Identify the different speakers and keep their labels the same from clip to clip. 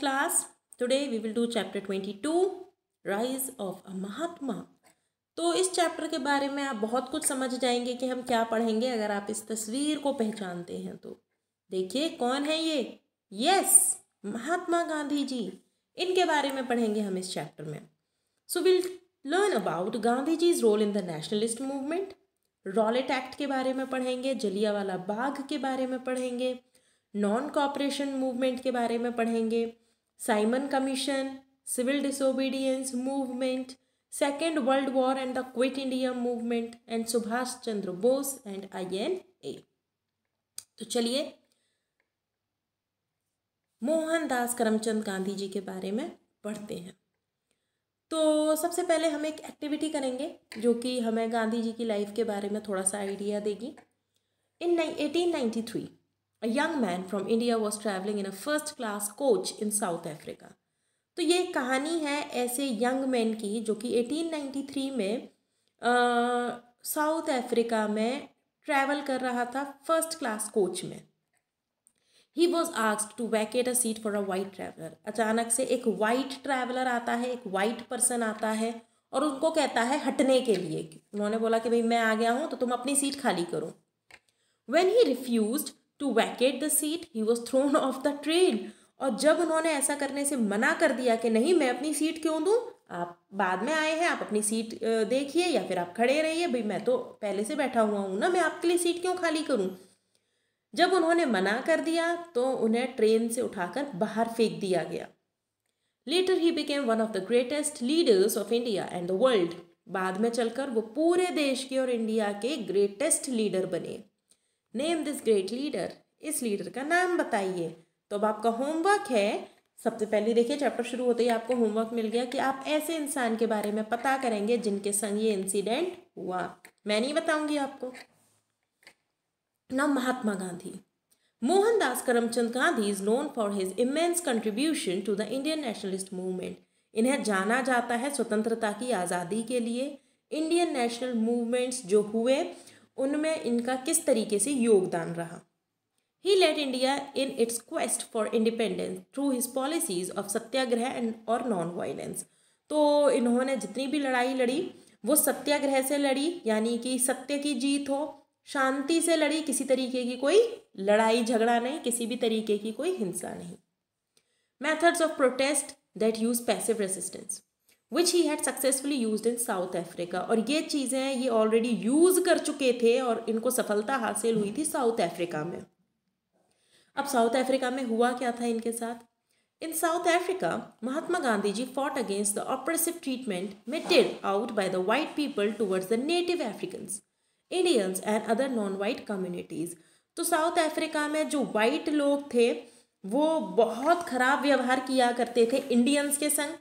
Speaker 1: class today we will do chapter 22 rise of a mahatma तो इस chapter के बारे में आप बहुत कुछ समझ जाएंगे कि हम क्या पढ़ेंगे अगर आप इस तस्वीर को पहचानते हैं तो देखिए कौन है ये यस महात्मा गांधी जी इनके बारे में पढ़ेंगे हम इस चैप्टर में so will learn about Gandhi ji's role in the nationalist movement Rowlatt act के बारे में पढ़ेंगे जलियावाला बाग के बारे में पढ़ेंगे नॉन कॉपरेशन मूवमेंट के बारे में पढ़ेंगे Simon commission civil disobedience movement second world war and the quit India movement and Subhash Chandra Bose and I N A तो चलिए मोहनदास करमचंद गांधी जी के बारे में पढ़ते हैं तो सबसे पहले हम एक एक्टिविटी करेंगे जो कि हमें गांधी जी की लाइफ के बारे में थोड़ा सा आइडिया देगी in eighteen ninety three A young man from India was traveling in a first class coach in South Africa. तो ये कहानी है ऐसे यंग मैन की जो कि 1893 में साउथ अफ्रीका में ट्रैवल कर रहा था फर्स्ट क्लास कोच में ही was asked to vacate a seat for a white traveller अचानक से एक वाइट ट्रैवलर आता है एक वाइट पर्सन आता है और उनको कहता है हटने के लिए उन्होंने बोला कि भाई मैं आ गया हूँ तो तुम अपनी सीट खाली करो when he refused to vacate the seat he was thrown off the train और जब उन्होंने ऐसा करने से मना कर दिया कि नहीं मैं अपनी सीट क्यों दूँ आप बाद में आए हैं आप अपनी सीट देखिए या फिर आप खड़े रहिए भाई मैं तो पहले से बैठा हुआ हूँ ना मैं आपके लिए सीट क्यों खाली करूँ जब उन्होंने मना कर दिया तो उन्हें ट्रेन से उठाकर बाहर फेंक दिया गया later he became one of the greatest leaders of India and the world बाद में चलकर वो पूरे देश के और इंडिया के ग्रेटेस्ट लीडर बने नेम दिस ग्रेट लीडर इस लीडर का नाम बताइए तो अब आपका होमवर्क है सबसे पहले देखिए चैप्टर शुरू होते ही आपको होमवर्क मिल गया कि आप ऐसे इंसान के बारे में पता करेंगे जिनके संग ये इंसिडेंट हुआ मैं नहीं बताऊंगी आपको ना Mahatma Gandhi Mohandas Karamchand Gandhi is known for his immense contribution to the Indian nationalist movement इन्हें जाना जाता है स्वतंत्रता की आज़ादी के लिए इंडियन नेशनल मूवमेंट्स जो हुए उनमें इनका किस तरीके से योगदान रहा he led India in its quest for independence through his policies of satyagraha and और नॉन वायलेंस तो इन्होंने जितनी भी लड़ाई लड़ी वो सत्याग्रह से लड़ी यानी कि सत्य की जीत हो शांति से लड़ी किसी तरीके की कोई लड़ाई झगड़ा नहीं किसी भी तरीके की कोई हिंसा नहीं methods of protest that use passive resistance which he had successfully use in South Africa और ये चीज़ें ये ऑलरेडी यूज कर चुके थे और इनको सफलता हासिल हुई थी साउथ अफ्रीका में अब साउथ अफ्रीका में हुआ क्या था इनके साथ in South Africa Mahatma Gandhi ji fought against the oppressive treatment meted out by the white people towards the native Africans Indians and other non white communities तो साउथ अफ्रीका में जो वाइट लोग थे वो बहुत खराब व्यवहार किया करते थे इंडियंस के संग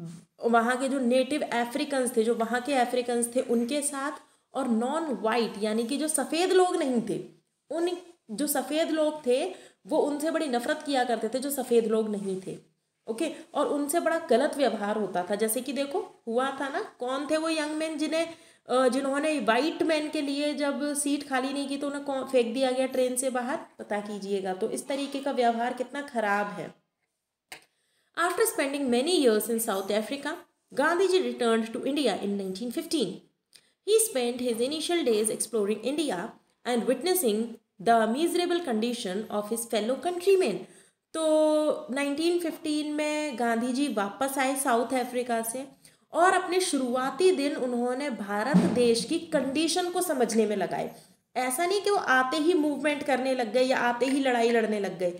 Speaker 1: वहाँ के जो नेटिव अफ्रीकन्स थे जो वहाँ के अफ्रीकन्स थे उनके साथ और नॉन वाइट यानी कि जो सफ़ेद लोग नहीं थे उन जो सफ़ेद लोग थे वो उनसे बड़ी नफ़रत किया करते थे जो सफ़ेद लोग नहीं थे ओके और उनसे बड़ा गलत व्यवहार होता था जैसे कि देखो हुआ था ना कौन थे वो यंग मैन जिन्हें जिन्होंने वाइट मैन के लिए जब सीट खाली नहीं की तो उन्हें फेंक दिया गया ट्रेन से बाहर पता कीजिएगा तो इस तरीके का व्यवहार कितना खराब है After spending many years in South Africa, Gandhiji returned to India in 1915. He spent his initial days exploring India and witnessing the miserable condition of his fellow countrymen. तो 1915 में गांधी जी वापस आए साउथ अफ्रीका से और अपने शुरुआती दिन उन्होंने भारत देश की कंडीशन को समझने में लगाए ऐसा नहीं कि वो आते ही मूवमेंट करने लग गए या आते ही लड़ाई लड़ने लग गए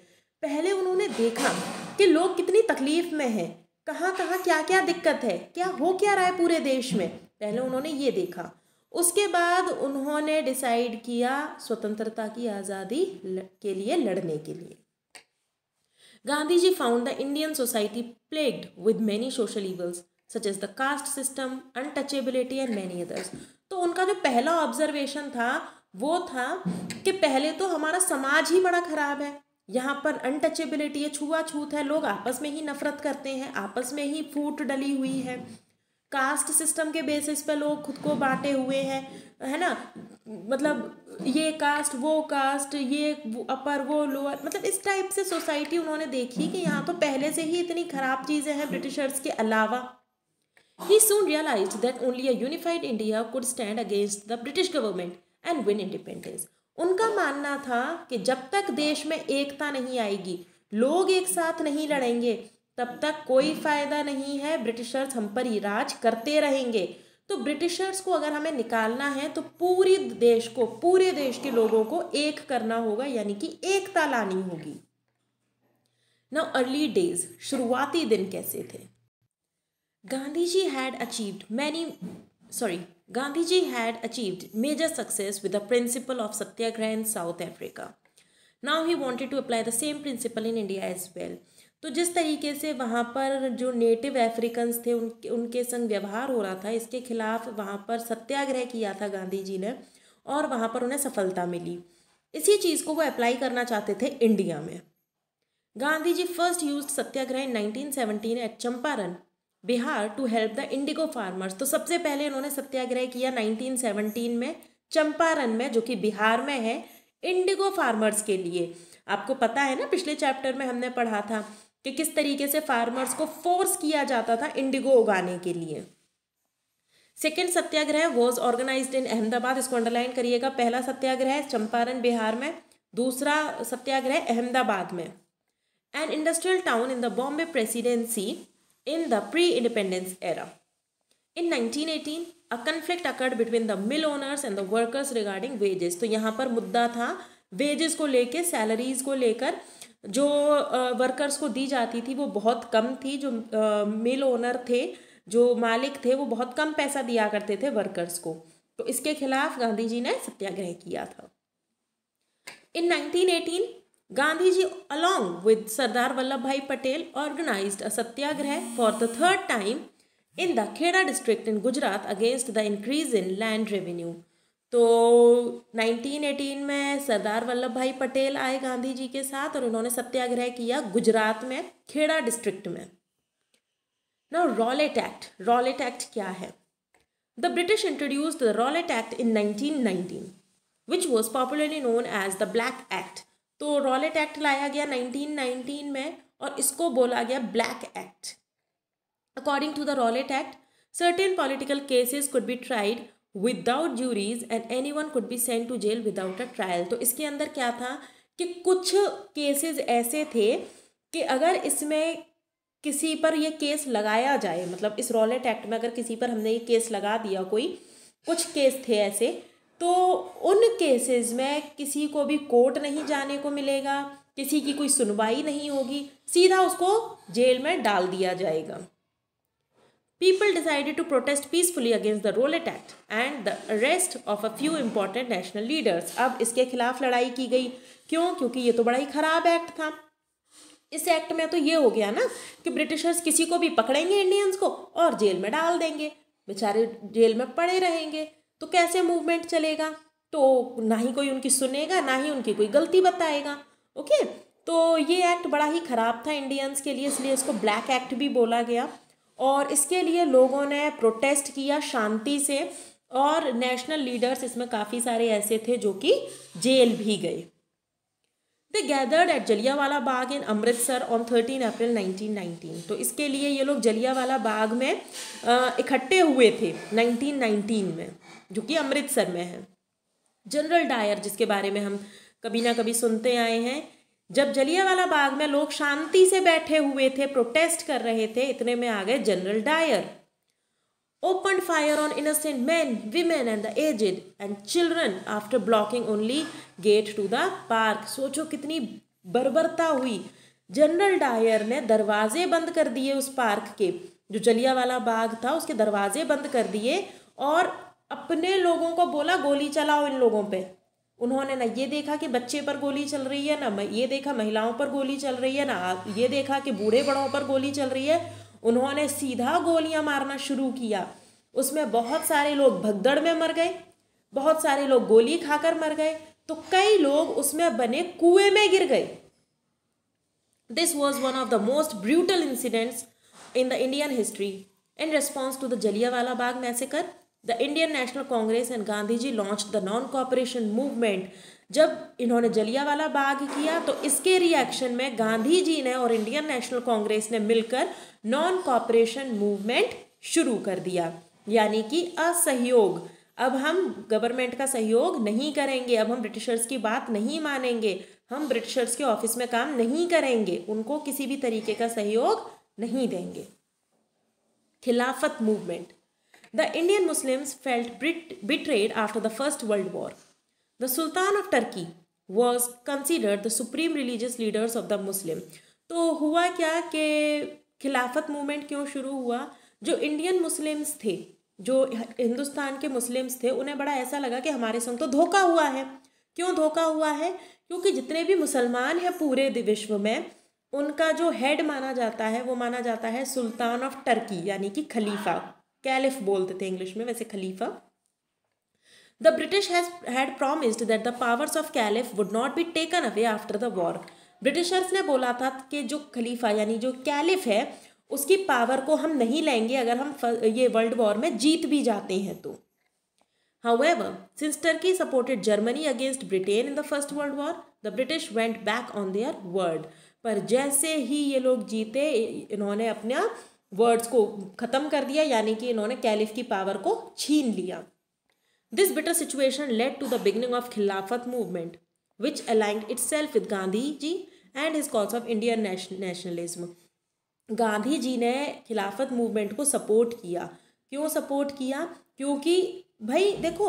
Speaker 1: पहले उन्होंने देखा कि लोग कितनी तकलीफ में हैं कहाँ कहाँ क्या क्या दिक्कत है क्या हो क्या रहा है पूरे देश में पहले उन्होंने ये देखा उसके बाद उन्होंने डिसाइड किया स्वतंत्रता की आज़ादी के लिए लड़ने के लिए Gandhi ji found the Indian society plagued with many social evils such as the caste system untouchability and many others तो उनका जो पहला ऑब्जर्वेशन था वो था कि पहले तो हमारा समाज ही बड़ा खराब है यहाँ पर अनटचेबिलिटी है छुआछूत है लोग आपस में ही नफरत करते हैं आपस में ही फूट डली हुई है कास्ट सिस्टम के बेसिस पे लोग खुद को बांटे हुए हैं है ना मतलब ये कास्ट वो कास्ट ये अपर वो लोअर मतलब इस टाइप से सोसाइटी उन्होंने देखी कि यहाँ तो पहले से ही इतनी ख़राब चीज़ें हैं ब्रिटिशर्स के अलावा ही soon realized that only a unified India could stand against the British government and win independence. उनका मानना था कि जब तक देश में एकता नहीं आएगी लोग एक साथ नहीं लड़ेंगे तब तक कोई फ़ायदा नहीं है ब्रिटिशर्स हम पर ही राज करते रहेंगे तो ब्रिटिशर्स को अगर हमें निकालना है तो पूरी देश को पूरे देश के लोगों को एक करना होगा यानी कि एकता लानी होगी नाउ अर्ली डेज शुरुआती दिन कैसे थे Gandhi ji had achieved many sorry Gandhiji had achieved major success with the principle of Satyagraha in South Africa. Now he wanted to apply the same principle in India as well. तो जिस तरीके से वहाँ पर जो नेटिव अफ्रीकन्स थे उनके उनके संग व्यवहार हो रहा था इसके खिलाफ वहाँ पर सत्याग्रह किया था गांधी जी ने और वहाँ पर उन्हें सफलता मिली इसी चीज़ को वो अप्लाई करना चाहते थे इंडिया में Gandhi ji first use satyagraha in seventeen eight Champaran Bihar to help the indigo farmers तो सबसे पहले इन्होंने सत्याग्रह किया 1917 में चंपारण में जो कि बिहार में है इंडिगो फार्मर्स के लिए आपको पता है ना पिछले चैप्टर में हमने पढ़ा था कि किस तरीके से फार्मर्स को फोर्स किया जाता था इंडिगो उगाने के लिए second satyagraha was organise in Ahmedabad इसको अंडरलाइन करिएगा पहला सत्याग्रह चंपारण बिहार में दूसरा सत्याग्रह अहमदाबाद में an industrial town in the Bombay presidency in the pre-independence era. In 1918, a conflict occurred between the mill owners and the workers regarding wages. तो यहाँ पर मुद्दा था वेजेस को लेके सैलरीज को लेकर जो वर्कर्स को दी जाती थी वो बहुत कम थी जो मिल ओनर थे जो मालिक थे वो बहुत कम पैसा दिया करते थे वर्कर्स को तो इसके खिलाफ गांधी जी ने सत्याग्रह किया था in 1918 Gandhi ji along with Sardar Vallabh Bhai Patel organise a satyagraha for the third time in the Kheda district in Gujarat against the increase in land revenue तो 1918 में सरदार वल्लभ भाई पटेल आए गांधी जी के साथ और उन्होंने सत्याग्रह किया गुजरात में खेड़ा डिस्ट्रिक्ट में now Rowlatt act Rowlatt act क्या है the British introduce the Rowlatt act in nineteen nineteen which was popularly known as the black act तो रॉलेट एक्ट लाया गया 1919 में और इसको बोला गया black act according to the Rowlatt act certain political cases could be tried without juries and anyone could be sent to jail without a trial तो इसके अंदर क्या था कि कुछ केसेस ऐसे थे कि अगर इसमें किसी पर यह केस लगाया जाए मतलब इस रॉलेट एक्ट में अगर किसी पर हमने ये केस लगा दिया कोई कुछ केस थे ऐसे तो उन केसेस में किसी को भी कोर्ट नहीं जाने को मिलेगा किसी की कोई सुनवाई नहीं होगी सीधा उसको जेल में डाल दिया जाएगा people decided to protest peacefully against the Rowlatt act and the arrest of a few important national leaders अब इसके खिलाफ लड़ाई की गई क्यों क्योंकि ये तो बड़ा ही खराब एक्ट था इस एक्ट में तो ये हो गया ना कि ब्रिटिशर्स किसी को भी पकड़ेंगे इंडियंस को और जेल में डाल देंगे बेचारे जेल में पड़े रहेंगे तो कैसे मूवमेंट चलेगा तो ना ही कोई उनकी सुनेगा ना ही उनकी कोई गलती बताएगा ओके तो ये एक्ट बड़ा ही ख़राब था इंडियंस के लिए इसलिए इसको ब्लैक एक्ट भी बोला गया और इसके लिए लोगों ने प्रोटेस्ट किया शांति से और नेशनल लीडर्स इसमें काफ़ी सारे ऐसे थे जो कि जेल भी गए they gathered at Jallianwala Bagh in Amritsar on thirteen April 1919 तो इसके लिए ये लोग जलियावाला बाग में इकट्ठे हुए थे 1919 में जो कि अमृतसर में है जनरल डायर जिसके बारे में हम कभी ना कभी सुनते आए हैं जब जलियावाला बाग में लोग शांति से बैठे हुए थे प्रोटेस्ट कर रहे थे इतने में आ गए general Dyer opened fire on innocent men, women and the aged and children after blocking only gate to the park. socho kitni barbarta hui general dyer ne darwaze band kar diye us park ke jo jaliya wala bagh tha uske darwaze band kar diye aur apne logon ko bola goli chalao in logon pe उन्होंने ना ये देखा कि बच्चे पर गोली चल रही है ना ये देखा महिलाओं पर गोली चल रही है ना ये देखा कि बूढ़े बड़ों पर गोली चल रही है उन्होंने सीधा गोलियां मारना शुरू किया उसमें बहुत सारे लोग भगदड़ में मर गए बहुत सारे लोग गोली खाकर मर गए तो कई लोग उसमें बने कुएं में गिर गए this was one of the most brutal incidents in the Indian history in response to the Jallianwala Bagh massacre the Indian National Congress and Gandhi ji launch the non cooperation movement जब इन्होंने जलियावाला बाग किया तो इसके रिएक्शन में गांधी जी ने और इंडियन नेशनल कांग्रेस ने मिलकर नॉन कॉपरेशन मूवमेंट शुरू कर दिया यानी कि असहयोग अब हम गवर्नमेंट का सहयोग नहीं करेंगे अब हम ब्रिटिशर्स की बात नहीं मानेंगे हम ब्रिटिशर्स के ऑफिस में काम नहीं करेंगे उनको किसी भी तरीके का सहयोग नहीं देंगे Khilafat movement the Indian Muslims felt betrayed after the first world war the sultan of Turkey was considered the supreme religious leaders of the Muslim तो हुआ क्या कि खिलाफत मूवमेंट क्यों शुरू हुआ जो इंडियन मुस्लिम्स थे जो हिंदुस्तान के मुस्लिम्स थे उन्हें बड़ा ऐसा लगा कि हमारे संग तो धोखा हुआ है क्यों धोखा हुआ है क्योंकि जितने भी मुसलमान हैं पूरे विश्व में उनका जो हेड माना जाता है वो माना जाता है सुल्तान ऑफ टर्की यानी कि खलीफा कैलिफ बोलते थे इंग्लिश में वैसे खलीफा The British has, had promised that the powers of caliph would not be taken away after the war. Britishers ने बोला था कि जो खलीफा यानी जो कैलिफ है उसकी पावर को हम नहीं लेंगे अगर हम ये वर्ल्ड वॉर में जीत भी जाते हैं तो However, since Turkey supported Germany against Britain in the First World War, the British went back on their word. पर जैसे ही ये लोग जीते इन्होंने अपना वर्ड्स को ख़त्म कर दिया यानी कि इन्होंने कैलिफ की पावर को छीन लिया This bitter situation led to the beginning of Khilafat movement, which aligned itself with Gandhi ji and his cause of Indian nationalism. Gandhi ji ने खिलाफत मूवमेंट को सपोर्ट किया क्यों सपोर्ट किया क्योंकि भाई देखो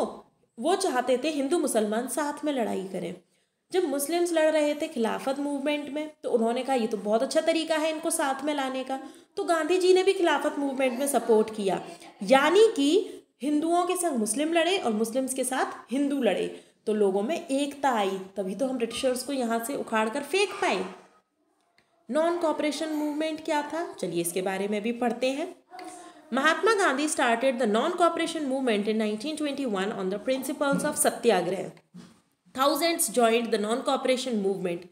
Speaker 1: वो चाहते थे हिंदू मुसलमान साथ में लड़ाई करें जब मुस्लिम्स लड़ रहे थे खिलाफत मूवमेंट में तो उन्होंने कहा ये तो बहुत अच्छा तरीका है इनको साथ में लाने का तो गांधी जी ने भी खिलाफत मूवमेंट में सपोर्ट किया यानी कि हिंदुओं के संग मुस्लिम लड़े और मुस्लिम्स के साथ हिंदू लड़े तो लोगों में एकता आई तभी तो हम ब्रिटिशर्स को यहाँ से उखाड़ कर फेंक पाए नॉन कॉपरेशन मूवमेंट क्या था चलिए इसके बारे में भी पढ़ते हैं Mahatma Gandhi started the non cooperation movement in 1921 on the principles of satyagraha thousands joined the non cooperation movement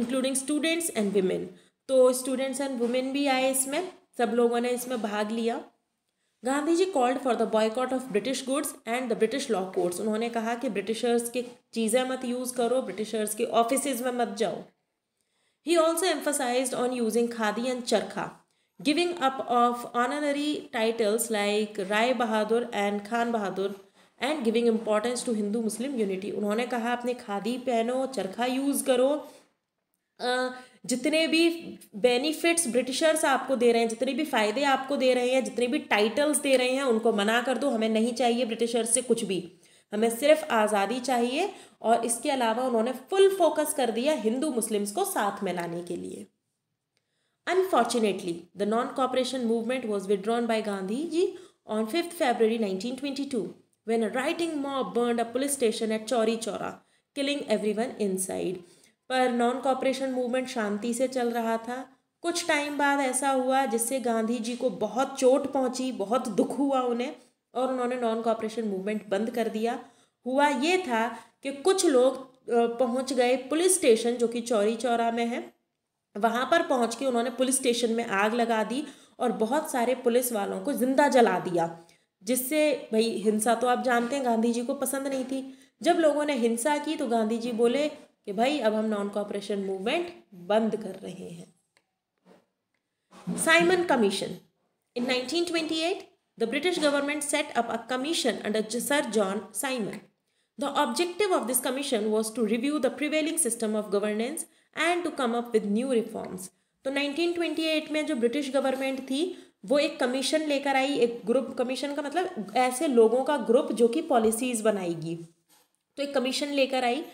Speaker 1: including students and women तो स्टूडेंट्स एंड वुमेन भी आए इसमें सब लोगों ने इसमें भाग लिया Gandhi ji called for the boycott of British goods and the British law courts उन्होंने कहा कि ब्रिटिशर्स की चीज़ें मत यूज़ करो ब्रिटिशर्स के ऑफिस में मत जाओ he also emphasise on using khadi and charkha giving up of honorary titles like Rai Bahadur and Khan Bahadur and giving importance to Hindu Muslim unity उन्होंने कहा अपने खादी पहनो चरखा यूज़ करो जितने भी बेनिफिट्स ब्रिटिशर्स आपको दे रहे हैं जितने भी फ़ायदे आपको दे रहे हैं जितने भी टाइटल्स दे रहे हैं उनको मना कर दो हमें नहीं चाहिए ब्रिटिशर्स से कुछ भी हमें सिर्फ आज़ादी चाहिए और इसके अलावा उन्होंने फुल फोकस कर दिया हिंदू मुस्लिम्स को साथ में लाने के लिए unfortunately the non cooperation movement was withdrawn by Gandhi ji on fifth nineteen twenty two when rioting mob burn a police station at Chauri Chaura killing everyone inside पर नॉन कॉपरेशन मूवमेंट शांति से चल रहा था कुछ टाइम बाद ऐसा हुआ जिससे गांधी जी को बहुत चोट पहुंची बहुत दुख हुआ उन्हें और उन्होंने नॉन कॉपरेशन मूवमेंट बंद कर दिया हुआ ये था कि कुछ लोग पहुंच गए पुलिस स्टेशन जो कि चौरी चौरा में है वहाँ पर पहुँच के उन्होंने पुलिस स्टेशन में आग लगा दी और बहुत सारे पुलिस वालों को जिंदा जला दिया जिससे भाई हिंसा तो आप जानते हैं गांधी जी को पसंद नहीं थी जब लोगों ने हिंसा की तो गांधी जी बोले कि भाई अब हम नॉन कॉपरेशन मूवमेंट बंद कर रहे हैं Simon commission in nineteen twenty eight the British government set up a commission under sir John Simon the objective of this commission was to review the prevailing system of governance and to come up with new reforms तो 1928 में जो British government थी वो एक commission लेकर आई एक group commission का मतलब ऐसे लोगों का ग्रुप जो कि पॉलिसीज बनाएगी तो एक कमीशन लेकर आई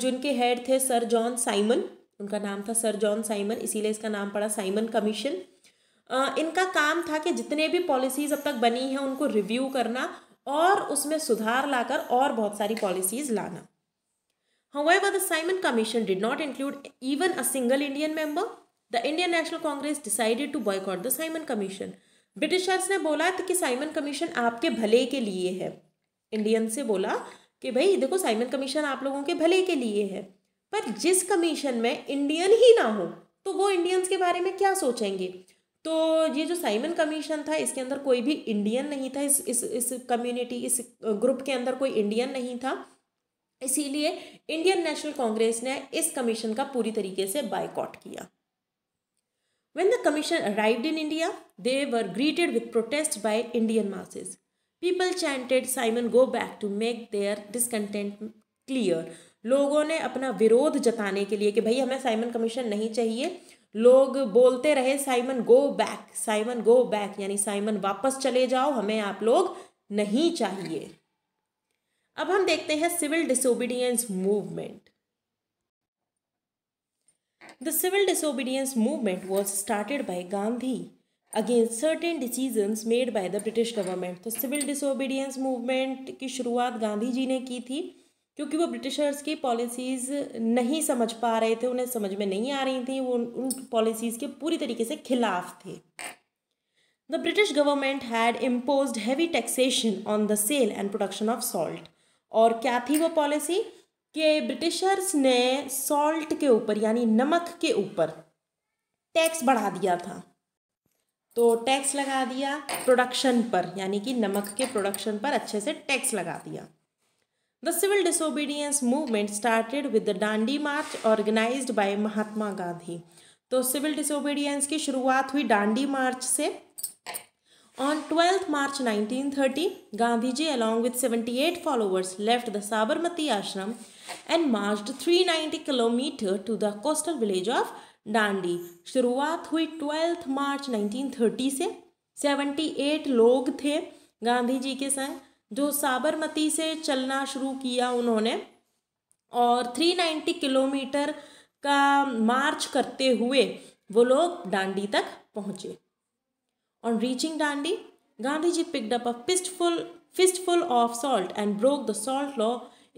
Speaker 1: जिनके हेड थे सर जॉन साइमन उनका नाम था सर जॉन साइमन इसीलिए इसका नाम पड़ा साइमन कमीशन इनका काम था कि जितने भी पॉलिसीज़ अब तक बनी हैं उनको रिव्यू करना और उसमें सुधार लाकर और बहुत सारी पॉलिसीज़ लाना However, the Simon commission did not include even a single Indian member the Indian National Congress decided to boycott the Simon commission Britishers ने बोला कि साइमन कमीशन आपके भले के लिए है इंडियन से बोला कि भाई देखो साइमन कमीशन आप लोगों के भले के लिए है पर जिस कमीशन में इंडियन ही ना हो तो वो इंडियंस के बारे में क्या सोचेंगे तो ये जो साइमन कमीशन था इसके अंदर कोई भी इंडियन नहीं था इस इस इस कम्युनिटी इस ग्रुप के अंदर कोई इंडियन नहीं था इसीलिए इंडियन नेशनल कांग्रेस ने इस कमीशन का पूरी तरीके से बाइकआउट किया when the commission arrived in India they were greeted with protest by Indian masses people chanted Simon go back to make their discontent clear लोगों ने अपना विरोध जताने के लिए कि भाई हमें साइमन कमीशन नहीं चाहिए लोग बोलते रहे Simon go back Simon go back यानी साइमन वापस चले जाओ हमें आप लोग नहीं चाहिए अब हम देखते हैं civil disobedience movement the civil disobedience movement was started by Gandhi against certain decisions made by the British government तो सिविल डिसोबीडियंस मूवमेंट की शुरुआत गांधी जी ने की थी क्योंकि वो ब्रिटिशर्स की पॉलिसीज़ नहीं समझ पा रहे थे उन्हें समझ में नहीं आ रही थी वो उन पॉलिसीज़ के पूरी तरीके से खिलाफ थे the British government had impose heavy taxation on the sale and production of salt और क्या थी वो पॉलिसी कि ब्रिटिशर्स ने सॉल्ट के ऊपर यानी नमक के ऊपर टैक्स बढ़ा दिया था तो टैक्स लगा दिया प्रोडक्शन पर यानी कि नमक के प्रोडक्शन पर अच्छे से टैक्स लगा दिया the civil disobedience movement started with the Dandi march organise by Mahatma Gandhi तो सिविल डिसोबीडियंस की शुरुआत हुई डांडी मार्च से nineteen thirty Gandhi 1930, along with seventy eight 78 left the Sabarmati Ashram and march three 390 kilometre to the coastal village of Dandi शुरुआत हुई twelfth March 1930 से 78 लोग थे गांधी जी के संग जो साबरमती से चलना शुरू किया उन्होंने और 390 किलोमीटर का मार्च करते हुए वो लोग डांडी तक पहुंचे on reaching Dandi Gandhi ji picked up a fistful fistful of salt and broke the salt law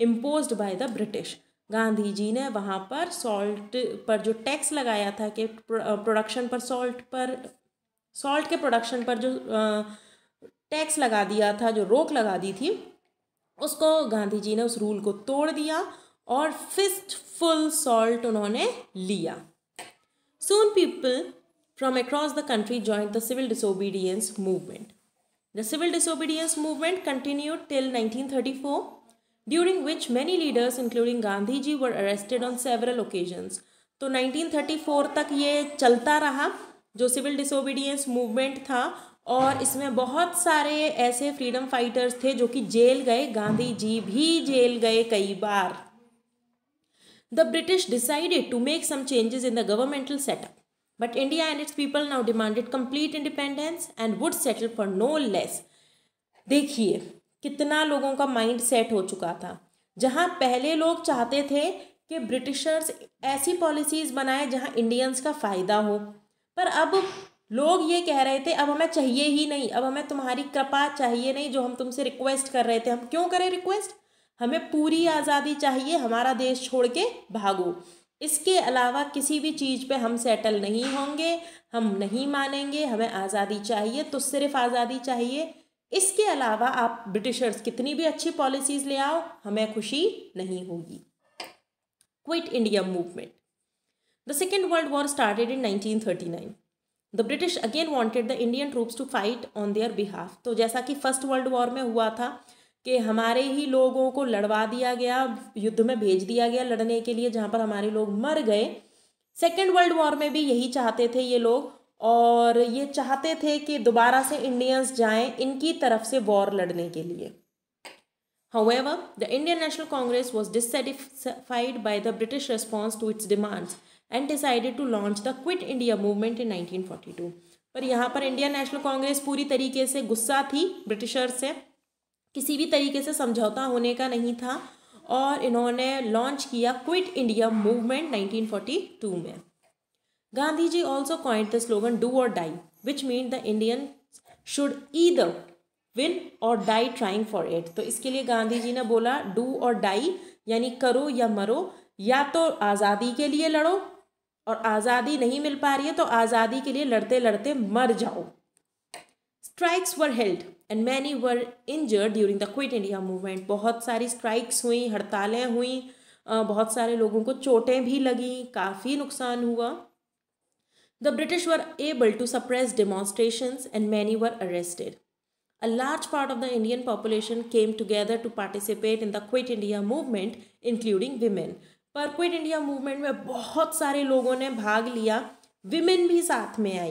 Speaker 1: impose by the British Gandhi ji ने वहाँ पर सॉल्ट पर जो टैक्स लगाया था कि प्रोडक्शन पर सॉल्ट पर सॉल्ट के प्रोडक्शन पर जो टैक्स लगा दिया था जो रोक लगा दी थी उसको गांधी जी ने उस रूल को तोड़ दिया और फिस्ट फुल सॉल्ट उन्होंने लिया soon people across the country join the civil disobedience movement the civil disobedience movement continue till nineteen thirty four during which many leaders including Gandhi ji were arrested on several occasions. तो 1934 तक ये चलता रहा जो civil disobedience movement था और इसमें बहुत सारे ऐसे फ्रीडम फाइटर्स थे जो कि जेल गए गांधी जी भी जेल गए कई बार the British decided to make some changes in the governmental setup but India and its people now demanded complete independence and would settle for no less देखिए कितना लोगों का माइंड सेट हो चुका था जहाँ पहले लोग चाहते थे कि ब्रिटिशर्स ऐसी पॉलिसीज़ बनाए जहाँ इंडियंस का फ़ायदा हो पर अब लोग ये कह रहे थे अब हमें चाहिए ही नहीं अब हमें तुम्हारी कृपा चाहिए नहीं जो हम तुमसे रिक्वेस्ट कर रहे थे हम क्यों करें रिक्वेस्ट हमें पूरी आज़ादी चाहिए हमारा देश छोड़ के भागो इसके अलावा किसी भी चीज़ पे हम सेटल नहीं होंगे हम नहीं मानेंगे हमें आज़ादी चाहिए तो सिर्फ आज़ादी चाहिए इसके अलावा आप ब्रिटिशर्स कितनी भी अच्छी पॉलिसीज ले आओ हमें खुशी नहीं होगी quit India movement the second world war started in 1939 the British again wanted the Indian troops to fight on their behalf तो जैसा कि फर्स्ट वर्ल्ड वॉर में हुआ था कि हमारे ही लोगों को लड़वा दिया गया युद्ध में भेज दिया गया लड़ने के लिए जहाँ पर हमारे लोग मर गए सेकेंड वर्ल्ड वॉर में भी यही चाहते थे ये लोग और ये चाहते थे कि दोबारा से इंडियंस जाएं इनकी तरफ से वॉर लड़ने के लिए however the Indian National Congress was dissatisfied by the British response to its demands and decided to launch the quit India movement in nineteen forty two पर यहाँ पर इंडियन नेशनल कांग्रेस पूरी तरीके से गुस्सा थी ब्रिटिशर्स से किसी भी तरीके से समझौता होने का नहीं था और इन्होंने लॉन्च किया quit India movement nineteen forty two में Gandhiji also coined the slogan do or die, which means the should should either win or die trying for it तो इसके लिए गांधी जी ने बोला डू और डाई यानी करो या मरो या तो आज़ादी के लिए लड़ो और आज़ादी नहीं मिल पा रही है तो आज़ादी के लिए लड़ते लड़ते मर जाओ strikes were held and many were injured during the quit India movement बहुत सारी स्ट्राइक्स हुई हड़तालें हुई बहुत सारे लोगों को चोटें भी लगी काफ़ी नुकसान हुआ The British were able to suppress demonstrations and many were arrested. A large part of the Indian population came together to participate in the Quit India movement, including women. पर क्विट इंडिया मूवमेंट में बहुत सारे लोगों ने भाग लिया women भी साथ में आई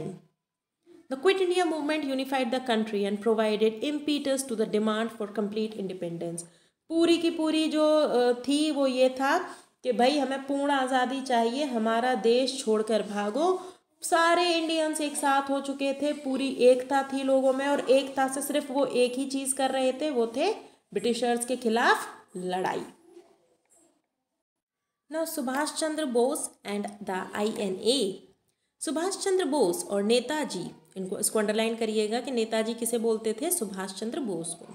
Speaker 1: the quit India movement unified the country and provided impetus to the demand for complete independence पूरी की पूरी जो थी वो ये था कि भाई हमें पूर्ण आज़ादी चाहिए हमारा देश छोड़कर भागो सारे इंडियंस एक साथ हो चुके थे पूरी एकता थी लोगों में और एकता से सिर्फ वो एक ही चीज कर रहे थे वो थे ब्रिटिशर्स के खिलाफ लड़ाई now Subhash Chandra Bose and the I N A Subhash Chandra Bose और नेताजी इनको इसको अंडरलाइन करिएगा कि नेताजी किसे बोलते थे सुभाष चंद्र बोस को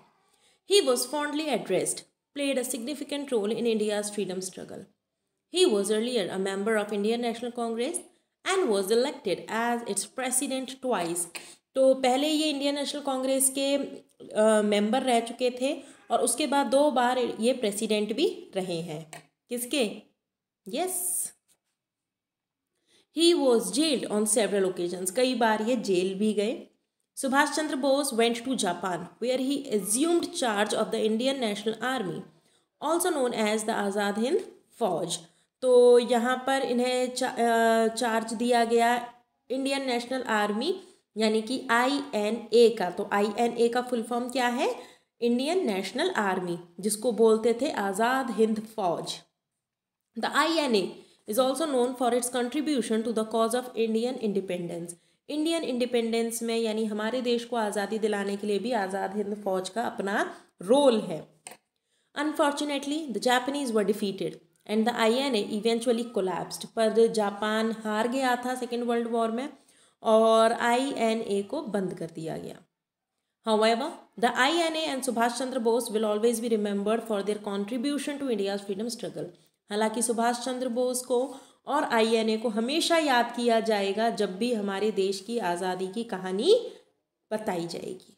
Speaker 1: he was fondly addressed played a significant role in India's freedom struggle he was earlier a member of Indian National Congress and was elected as its president twice तो पहले ये इंडियन नेशनल कांग्रेस के मेंबर रह चुके थे और उसके बाद दो बार ये प्रेसिडेंट भी रहे हैं किसके yes he was jailed on several occasions कई बार ये जेल भी गए Subhash Chandra Bose went to Japan where he assumed charge of the Indian National Army also known as the Azad Hind Fauj तो यहाँ पर इन्हें चा, चार्ज दिया गया इंडियन नेशनल आर्मी यानी कि आई एन ए का तो आई एन ए का फुल फॉर्म क्या है इंडियन नेशनल आर्मी जिसको बोलते थे Azad Hind Fauj the I N A is also known for its contribution to the cause of Indian independence Indian independence में यानी हमारे देश को आज़ादी दिलाने के लिए भी आज़ाद हिंद फौज का अपना रोल है unfortunately the Japanese were defeated and the I N A eventually collapsed पर जापान हार गया था सेकेंड वर्ल्ड वॉर में और आई एन ए को बंद कर दिया गया I N A and Subhash Chandra Bose will always be remembered for their contribution to India freedom struggle हालांकि सुभाष चंद्र बोस को और आई एन ए को हमेशा याद किया जाएगा जब भी हमारे देश की आज़ादी की कहानी बताई जाएगी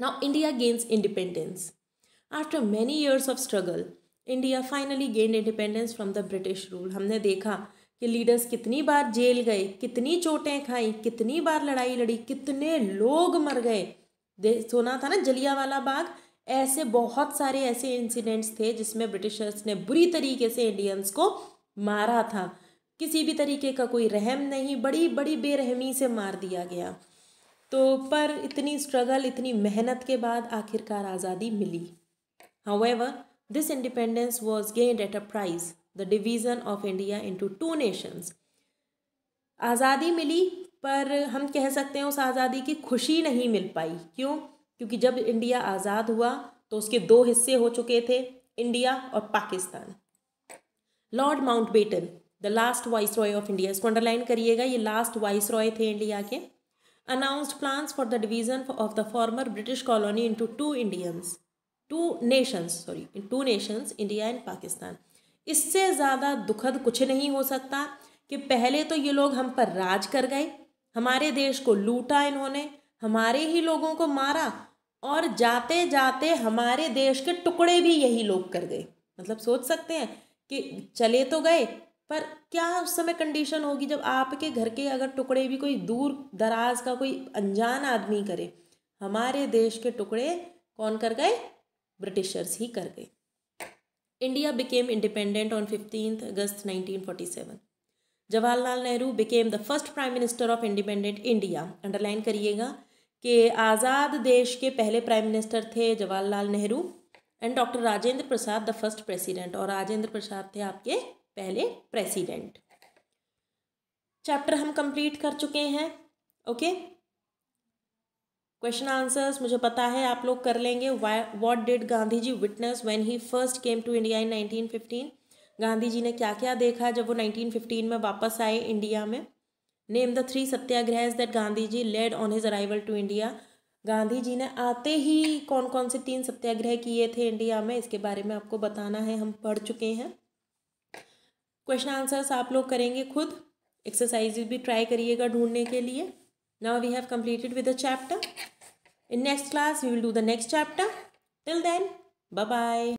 Speaker 1: now India gains independence after many years of struggle India finally gained independence from the British rule हमने देखा कि लीडर्स कितनी बार जेल गए कितनी चोटें खाई कितनी बार लड़ाई लड़ी कितने लोग मर गए सोना था ना जलियावाला बाग ऐसे बहुत सारे ऐसे इंसिडेंट्स थे जिसमें ब्रिटिशर्स ने बुरी तरीके से इंडियंस को मारा था किसी भी तरीके का कोई रहम नहीं बड़ी बड़ी बेरहमी से मार दिया गया तो पर इतनी स्ट्रगल इतनी मेहनत के बाद आखिरकार आज़ादी मिली how This independence was gained at a price, the division of India into two nations. आज़ादी मिली पर हम कह सकते हैं उस आज़ादी की खुशी नहीं मिल पाई क्यों क्योंकि जब इंडिया आज़ाद हुआ तो उसके दो हिस्से हो चुके थे इंडिया और Pakistan Lord Mountbatten the last viceroy of India इसको अंडरलाइन करिएगा ये लास्ट वाइस रॉय थे इंडिया के announced plans for the division of the former British colony into two Indians two nations sorry two nations India and Pakistan इससे ज़्यादा दुखद कुछ नहीं हो सकता कि पहले तो ये लोग हम पर राज कर गए हमारे देश को लूटा इन्होंने हमारे ही लोगों को मारा और जाते जाते हमारे देश के टुकड़े भी यही लोग कर गए मतलब सोच सकते हैं कि चले तो गए पर क्या उस समय कंडीशन होगी जब आपके घर के अगर टुकड़े भी कोई दूर दराज का कोई अनजान आदमी करे हमारे देश के टुकड़े कौन कर गए ब्रिटिशर्स ही कर गए India became independent on fifteen August 1947 Jawaharlal Nehru became the first prime minister of independent India underline करिएगा कि आज़ाद देश के पहले प्राइम मिनिस्टर थे Jawaharlal Nehru and doctor Rajendra Prasad the first president और राजेंद्र प्रसाद थे आपके पहले प्रेसिडेंट चैप्टर हम कंप्लीट कर चुके हैं ओके okay? क्वेश्चन आंसर्स मुझे पता है आप लोग कर लेंगे what did Gandhi ji witness when he first came to India in 1915 Gandhi ji ने क्या क्या देखा जब वो 1915 में वापस आए इंडिया में name the three satyagraha that Gandhi ji led on his arrival to India Gandhi ji ने आते ही कौन कौन से तीन सत्याग्रह किए थे इंडिया में इसके बारे में आपको बताना है हम पढ़ चुके हैं क्वेश्चन आंसर्स आप लोग करेंगे खुद एक्सरसाइज भी ट्राई करिएगा ढूंढने के लिए now we have completed with a chapter In next class, we will do the next chapter. Till then, bye-bye.